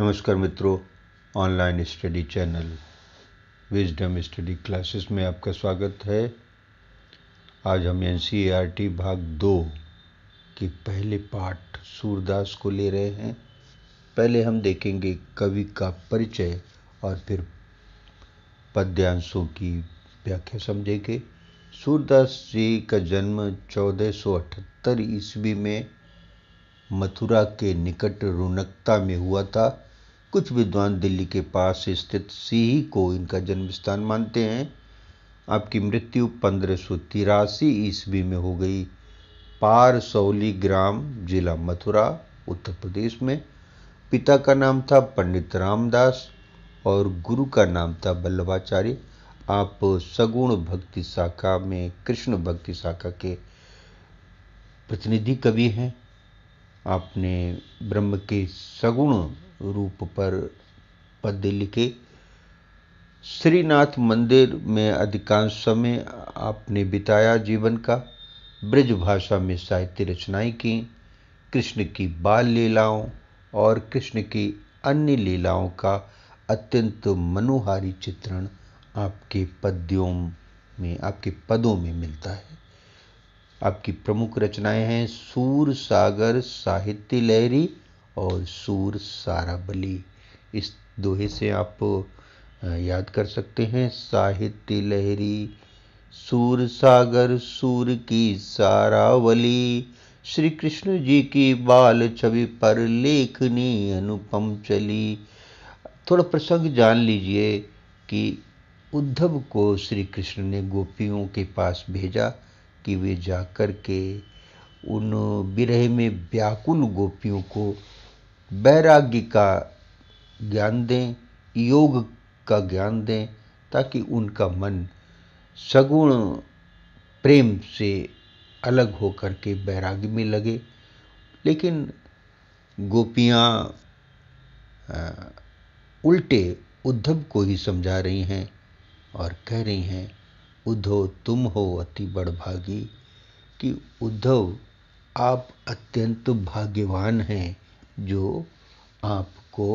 नमस्कार मित्रों online study channel wisdom study classes में आपका स्वागत है आज हम एन e भाग दो के पहले पाठ सूरदास को ले रहे हैं पहले हम देखेंगे कवि का परिचय और फिर पद्यांशों की व्याख्या समझेंगे सूरदास जी का जन्म 1478 ईस्वी में मथुरा के निकट रुनकता में हुआ था कुछ विद्वान दिल्ली के पास स्थित सीही को इनका जन्म स्थान मानते हैं आपकी मृत्यु पंद्रह सौ तिरासी ईस्वी में हो गई पारसौली ग्राम जिला मथुरा उत्तर प्रदेश में पिता का नाम था पंडित रामदास और गुरु का नाम था वल्लभाचार्य आप सगुण भक्ति शाखा में कृष्ण भक्ति शाखा के प्रतिनिधि कवि हैं आपने ब्रह्म के सगुण रूप पर पद लिखे श्रीनाथ मंदिर में अधिकांश समय आपने बिताया जीवन का ब्रज भाषा में साहित्य रचनाएं की कृष्ण की बाल लीलाओं और कृष्ण की अन्य लीलाओं का अत्यंत मनोहारी चित्रण आपके पद्यों में आपके पदों में मिलता है आपकी प्रमुख रचनाएं हैं सूर सागर साहित्य लहरी और सूर साराबली इस दोहे से आप याद कर सकते हैं साहित्य लहरी सूर सागर सूर की सारावली श्री कृष्ण जी की बाल छवि पर लेखनी अनुपम चली थोड़ा प्रसंग जान लीजिए कि उद्धव को श्री कृष्ण ने गोपियों के पास भेजा कि वे जाकर के उन विरह में व्याकुल गोपियों को वैराग्य का ज्ञान दें योग का ज्ञान दें ताकि उनका मन सगुण प्रेम से अलग होकर के बैराग्य में लगे लेकिन गोपियाँ उल्टे उद्धव को ही समझा रही हैं और कह रही हैं उद्धव तुम हो अति बड़भागी कि उद्धव आप अत्यंत भाग्यवान हैं जो आपको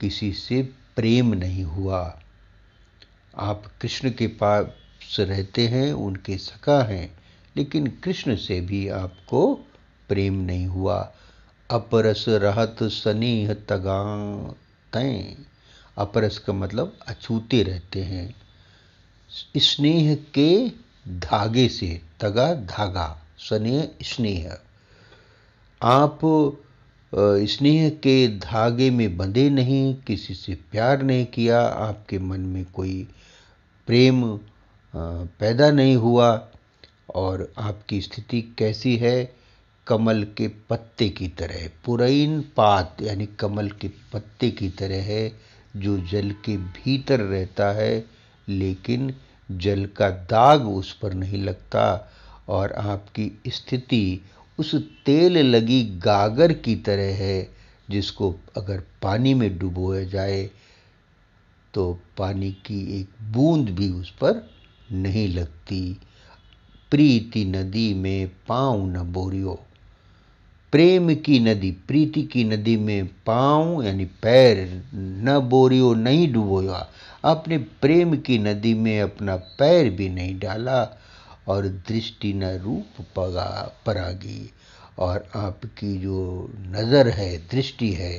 किसी से प्रेम नहीं हुआ आप कृष्ण के पास रहते हैं उनके सखा हैं लेकिन कृष्ण से भी आपको प्रेम नहीं हुआ अपरस रहत सनीह तगा तय अपरस का मतलब अछूते रहते हैं स्नेह के धागे से तगा धागा स्नेह स्नेह आप स्नेह के धागे में बंधे नहीं किसी से प्यार नहीं किया आपके मन में कोई प्रेम पैदा नहीं हुआ और आपकी स्थिति कैसी है कमल के पत्ते की तरह पुरैन पात यानी कमल के पत्ते की तरह है जो जल के भीतर रहता है लेकिन जल का दाग उस पर नहीं लगता और आपकी स्थिति उस तेल लगी गागर की तरह है जिसको अगर पानी में डुबोया जाए तो पानी की एक बूंद भी उस पर नहीं लगती प्रीति नदी में पाँव न बोरियो प्रेम की नदी प्रीति की नदी में पाँव यानी पैर न बोरियो नहीं डुबोया आपने प्रेम की नदी में अपना पैर भी नहीं डाला और दृष्टि न रूप पगा परागी और आपकी जो नज़र है दृष्टि है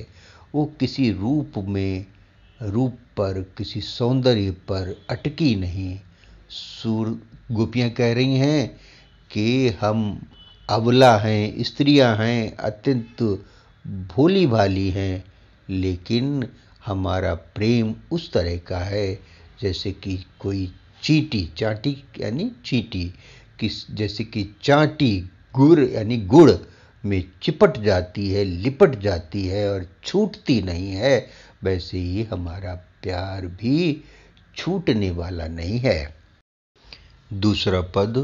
वो किसी रूप में रूप पर किसी सौंदर्य पर अटकी नहीं सूर गोपियाँ कह रही हैं कि हम अबला हैं स्त्रियाँ हैं अत्यंत भोली भाली हैं लेकिन हमारा प्रेम उस तरह का है जैसे कि कोई चीटी चाटी यानी चीटी किस जैसे कि चाटी गुड़ यानी गुड़ में चिपट जाती है लिपट जाती है और छूटती नहीं है वैसे ही हमारा प्यार भी छूटने वाला नहीं है दूसरा पद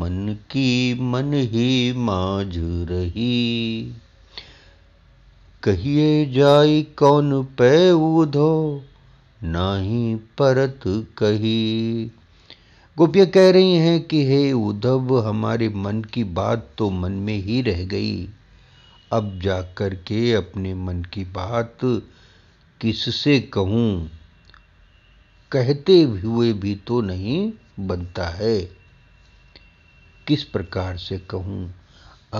मन की मन ही माझ रही कहिए जाई कौन पे उधो नहीं परत कही गोपिया कह रही हैं कि हे उद्धव हमारे मन की बात तो मन में ही रह गई अब जा कर के अपने मन की बात किससे कहूँ कहते हुए भी तो नहीं बनता है किस प्रकार से कहूँ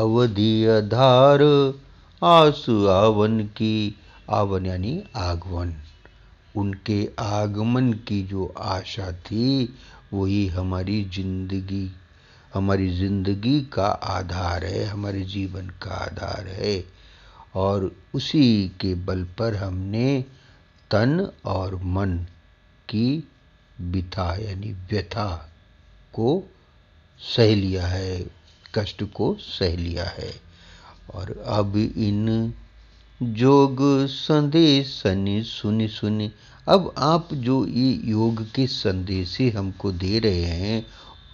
अवधि आधार आस आवन की आवन यानी आगवन उनके आगमन की जो आशा थी वही हमारी जिंदगी हमारी जिंदगी का आधार है हमारे जीवन का आधार है और उसी के बल पर हमने तन और मन की बिथा यानी व्यथा को सह लिया है कष्ट को सह लिया है और अब इन जोग सनी सुनी सुनी अब आप जो ये योग के संदेशे हमको दे रहे हैं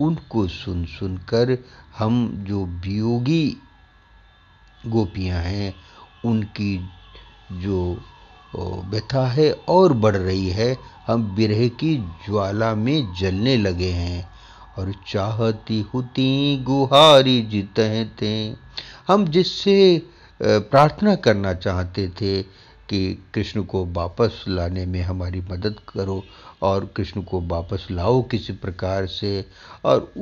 उनको सुन सुनकर हम जो वियोगी गोपियां हैं उनकी जो व्यथा है और बढ़ रही है हम विरह की ज्वाला में जलने लगे हैं और चाहती होती गुहारी जीते हैं हम जिससे प्रार्थना करना चाहते थे कि कृष्ण को वापस लाने में हमारी मदद करो और कृष्ण को वापस लाओ किसी प्रकार से और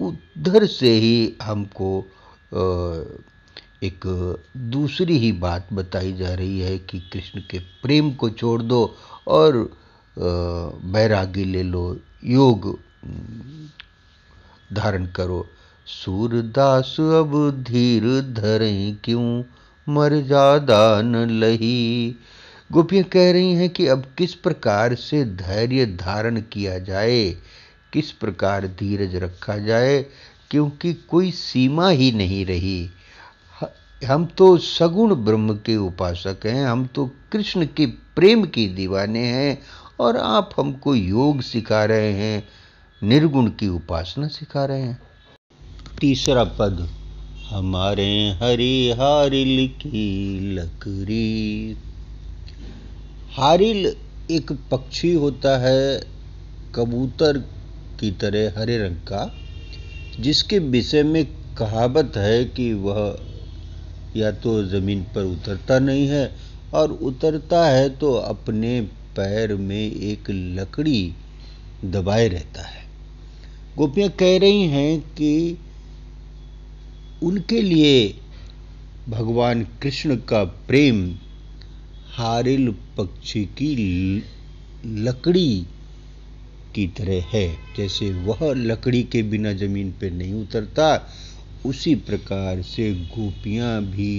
उधर से ही हमको एक दूसरी ही बात बताई जा रही है कि कृष्ण के प्रेम को छोड़ दो और बैरागी ले लो योग धारण करो सूरदास अब धीर धर क्यों मर जा दान लही गोपियाँ कह रही हैं कि अब किस प्रकार से धैर्य धारण किया जाए किस प्रकार धीरज रखा जाए क्योंकि कोई सीमा ही नहीं रही हम तो सगुण ब्रह्म के उपासक हैं हम तो कृष्ण के प्रेम के दीवाने हैं और आप हमको योग सिखा रहे हैं निर्गुण की उपासना सिखा रहे हैं तीसरा पद हमारे हरी हारिल की लकड़ी हारिल एक पक्षी होता है कबूतर की तरह हरे रंग का जिसके विषय में कहावत है कि वह या तो ज़मीन पर उतरता नहीं है और उतरता है तो अपने पैर में एक लकड़ी दबाए रहता है गोपियाँ कह रही हैं कि उनके लिए भगवान कृष्ण का प्रेम हारिल पक्षी की लकड़ी की तरह है जैसे वह लकड़ी के बिना जमीन पर नहीं उतरता उसी प्रकार से गोपियाँ भी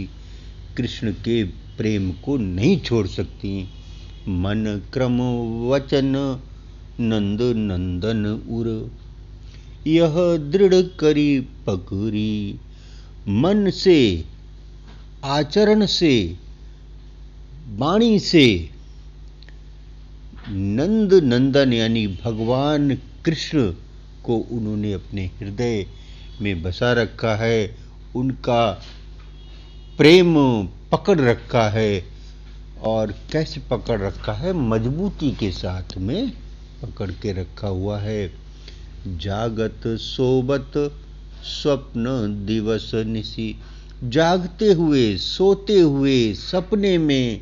कृष्ण के प्रेम को नहीं छोड़ सकती मन क्रम वचन नंद नंदन उर यह दृढ़ करी पकुरी मन से आचरण से वाणी से नंद नंदन यानी भगवान कृष्ण को उन्होंने अपने हृदय में बसा रखा है उनका प्रेम पकड़ रखा है और कैसे पकड़ रखा है मजबूती के साथ में पकड़ के रखा हुआ है जागत सोबत स्वप्न दिवस निशी जागते हुए सोते हुए सपने में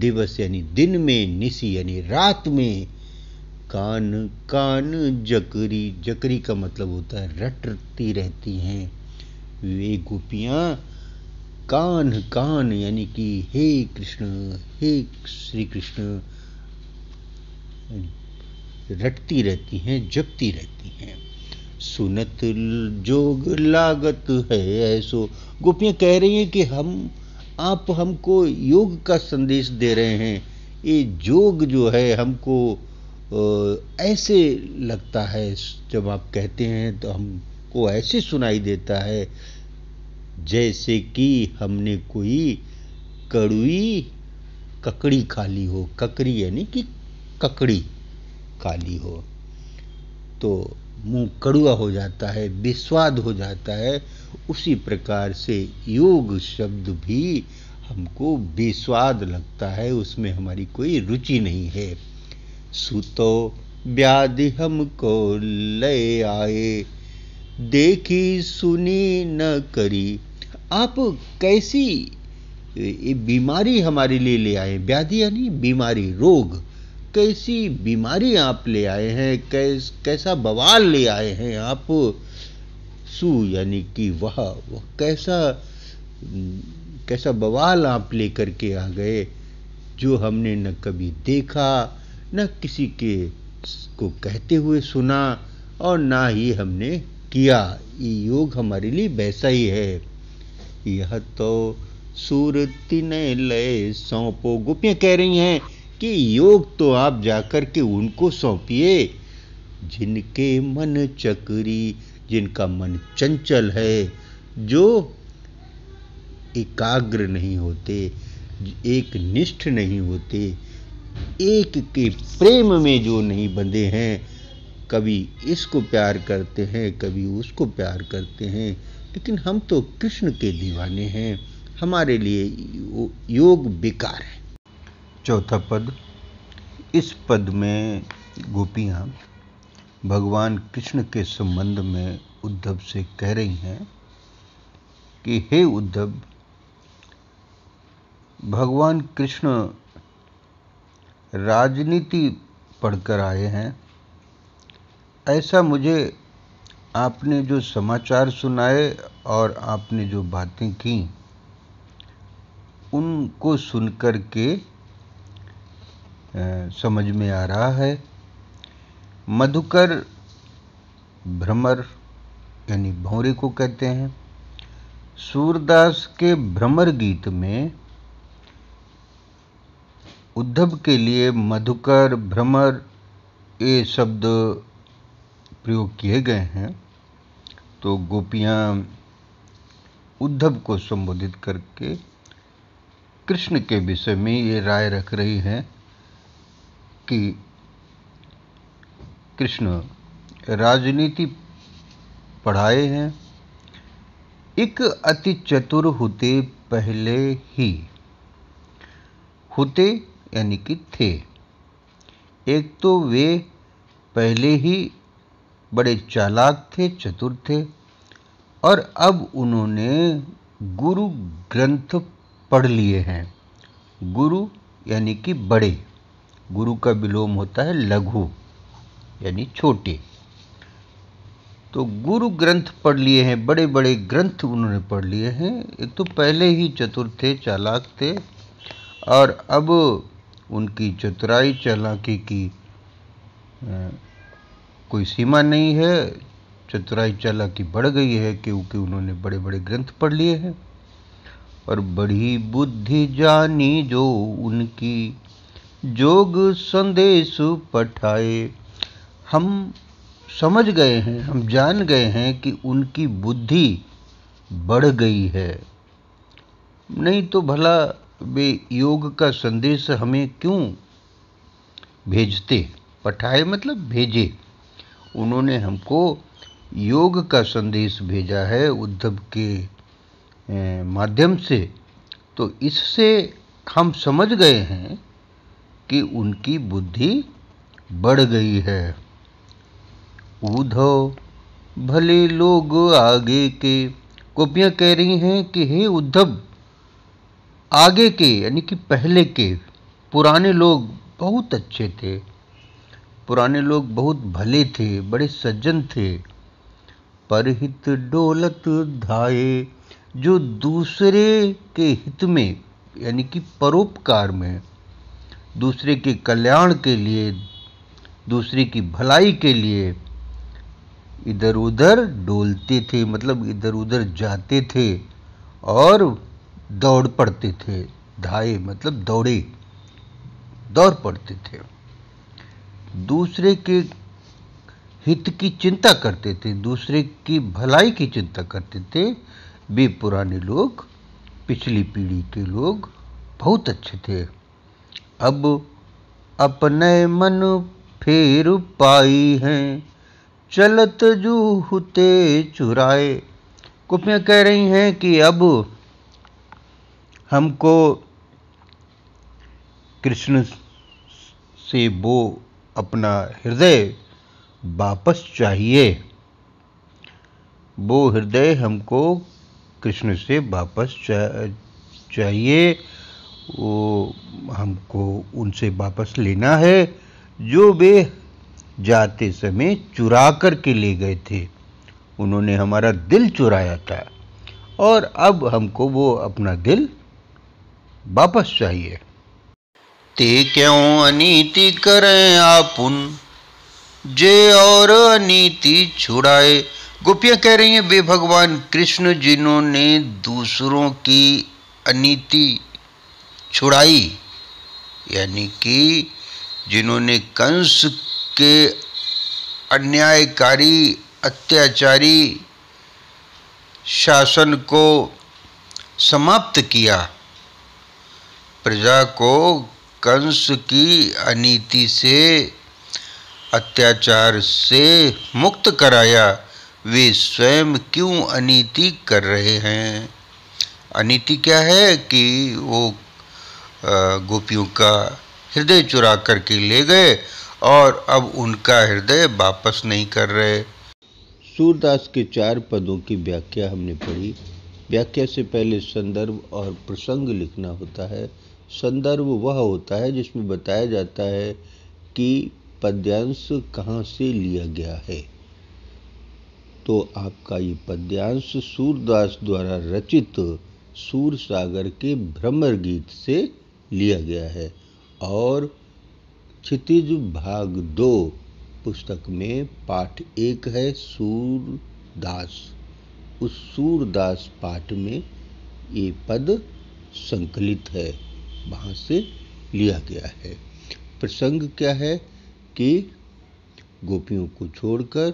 दिवस यानी दिन में निशी यानी रात में कान कान जकरी जकरी का मतलब होता है रटती रहती हैं वे गोपियाँ कान कान यानी कि हे कृष्ण हे श्री कृष्ण रटती रहती हैं जपती रहती हैं सुनत जोग लागत है ऐसो गोपियाँ कह रही हैं कि हम आप हमको योग का संदेश दे रहे हैं ये जोग जो है हमको ऐसे लगता है जब आप कहते हैं तो हमको ऐसे सुनाई देता है जैसे कि हमने कोई कड़ुई ककड़ी खाली हो ककड़ी यानी कि ककड़ी खाली हो तो मुंह कड़ुआ हो जाता है बेस्वाद हो जाता है उसी प्रकार से योग शब्द भी हमको बेस्वाद लगता है उसमें हमारी कोई रुचि नहीं है सुतो व्याधि हमको ले आए देखी सुनी न करी आप कैसी बीमारी हमारे लिए ले आए व्याधि यानी बीमारी रोग कैसी बीमारी आप ले आए हैं कैस कैसा बवाल ले आए हैं आप सु यानी कि वह वह कैसा कैसा बवाल आप लेकर के आ गए जो हमने न कभी देखा न किसी के को कहते हुए सुना और ना ही हमने किया ये योग हमारे लिए वैसा ही है यह तो सूरती ने लय सौंपो गोपियाँ कह रही हैं कि योग तो आप जाकर के उनको सौंपिए जिनके मन चक्री जिनका मन चंचल है जो एकाग्र नहीं होते एक निष्ठ नहीं होते एक के प्रेम में जो नहीं बंधे हैं कभी इसको प्यार करते हैं कभी उसको प्यार करते हैं लेकिन हम तो कृष्ण के दीवाने हैं हमारे लिए योग बेकार है चौथा पद इस पद में गोपियाँ भगवान कृष्ण के संबंध में उद्धव से कह रही हैं कि हे उद्धव भगवान कृष्ण राजनीति पढ़कर आए हैं ऐसा मुझे आपने जो समाचार सुनाए और आपने जो बातें की उनको सुनकर के समझ में आ रहा है मधुकर भ्रमर यानी भौरे को कहते हैं सूरदास के भ्रमर गीत में उद्धव के लिए मधुकर भ्रमर ये शब्द प्रयोग किए गए हैं तो गोपियाँ उद्धव को संबोधित करके कृष्ण के विषय में ये राय रख रही हैं कि कृष्ण राजनीति पढ़ाए हैं एक अति चतुर होते पहले ही होते यानी कि थे एक तो वे पहले ही बड़े चालाक थे चतुर थे और अब उन्होंने गुरु ग्रंथ पढ़ लिए हैं गुरु यानी कि बड़े गुरु का विलोम होता है लघु यानी छोटे तो गुरु ग्रंथ पढ़ लिए हैं बड़े बड़े ग्रंथ उन्होंने पढ़ लिए हैं एक तो पहले ही चतुर थे चालाक थे और अब उनकी चतुराई चालाकी की कोई सीमा नहीं है चतुराई चालाकी बढ़ गई है क्योंकि उन्होंने बड़े बड़े ग्रंथ पढ़ लिए हैं और बड़ी बुद्धि जानी जो उनकी जोग संदेश पठाए हम समझ गए हैं हम जान गए हैं कि उनकी बुद्धि बढ़ गई है नहीं तो भला वे योग का संदेश हमें क्यों भेजते पठाए मतलब भेजे उन्होंने हमको योग का संदेश भेजा है उद्धव के माध्यम से तो इससे हम समझ गए हैं उनकी बुद्धि बढ़ गई है उद्धव भले लोग आगे के गोपियाँ कह रही हैं कि हे उद्धव आगे के यानी कि पहले के पुराने लोग बहुत अच्छे थे पुराने लोग बहुत भले थे बड़े सज्जन थे पर हित डोलत धाए जो दूसरे के हित में यानी कि परोपकार में दूसरे के कल्याण के लिए दूसरे की भलाई के लिए इधर उधर डोलते थे मतलब इधर उधर जाते थे और दौड़ पड़ते थे धाए मतलब दौड़े दौड़ पड़ते थे दूसरे के हित की चिंता करते थे दूसरे की भलाई की चिंता करते थे वे पुराने लोग पिछली पीढ़ी के लोग बहुत अच्छे थे अब अपने मन फेर पाई हैं चलत जूहते चुराए कुपियाँ कह रही हैं कि अब हमको कृष्ण से वो अपना हृदय वापस चाहिए वो हृदय हमको कृष्ण से वापस चाहिए वो हमको उनसे वापस लेना है जो वे जाते समय चुरा कर के ले गए थे उन्होंने हमारा दिल चुराया था और अब हमको वो अपना दिल वापस चाहिए ते क्यों अनीति करें आपुन जे और अनीति छुड़ाए गोपियाँ कह रही हैं वे भगवान कृष्ण जिन्होंने दूसरों की अनीति छुड़ाई यानी कि जिन्होंने कंस के अन्यायकारी अत्याचारी शासन को समाप्त किया प्रजा को कंस की अनीति से अत्याचार से मुक्त कराया वे स्वयं क्यों अनीति कर रहे हैं अनीति क्या है कि वो गोपियों का हृदय चुरा करके ले गए और अब उनका हृदय वापस नहीं कर रहे सूरदास के चार पदों की व्याख्या हमने पढ़ी व्याख्या से पहले संदर्भ और प्रसंग लिखना होता है संदर्भ वह होता है जिसमें बताया जाता है कि पद्यांश कहाँ से लिया गया है तो आपका ये पद्यांश सूरदास द्वारा रचित सूर सागर के भ्रमर गीत से लिया गया है और क्षितिज भाग दो पुस्तक में पाठ एक है सूरदास उस सूरदास पाठ में ये पद संकलित है वहाँ से लिया गया है प्रसंग क्या है कि गोपियों को छोड़कर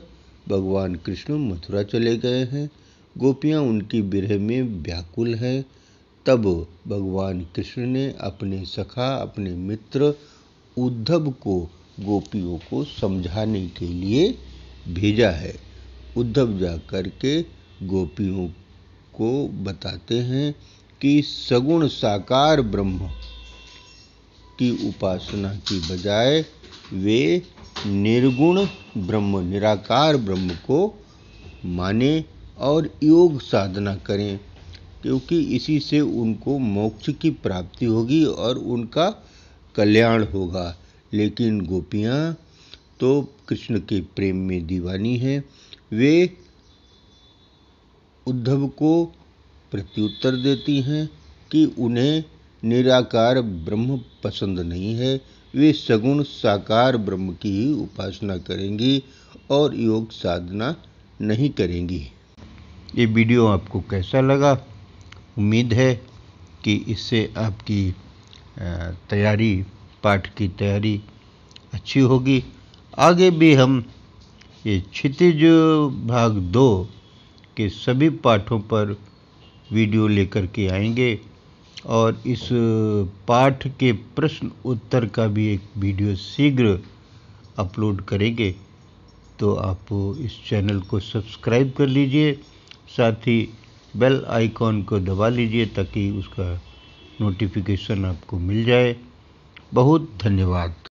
भगवान कृष्ण मथुरा चले गए हैं गोपियाँ उनकी विरह में व्याकुल हैं तब भगवान कृष्ण ने अपने सखा अपने मित्र उद्धव को गोपियों को समझाने के लिए भेजा है उद्धव जा कर के गोपियों को बताते हैं कि सगुण साकार ब्रह्म की उपासना की बजाय वे निर्गुण ब्रह्म निराकार ब्रह्म को माने और योग साधना करें क्योंकि इसी से उनको मोक्ष की प्राप्ति होगी और उनका कल्याण होगा लेकिन गोपियाँ तो कृष्ण के प्रेम में दीवानी हैं वे उद्धव को प्रत्युत्तर देती हैं कि उन्हें निराकार ब्रह्म पसंद नहीं है वे सगुण साकार ब्रह्म की ही उपासना करेंगी और योग साधना नहीं करेंगी ये वीडियो आपको कैसा लगा उम्मीद है कि इससे आपकी तैयारी पाठ की तैयारी अच्छी होगी आगे भी हम ये क्षितिज भाग दो के सभी पाठों पर वीडियो लेकर के आएंगे और इस पाठ के प्रश्न उत्तर का भी एक वीडियो शीघ्र अपलोड करेंगे तो आप इस चैनल को सब्सक्राइब कर लीजिए साथ ही बेल आइकॉन को दबा लीजिए ताकि उसका नोटिफिकेशन आपको मिल जाए बहुत धन्यवाद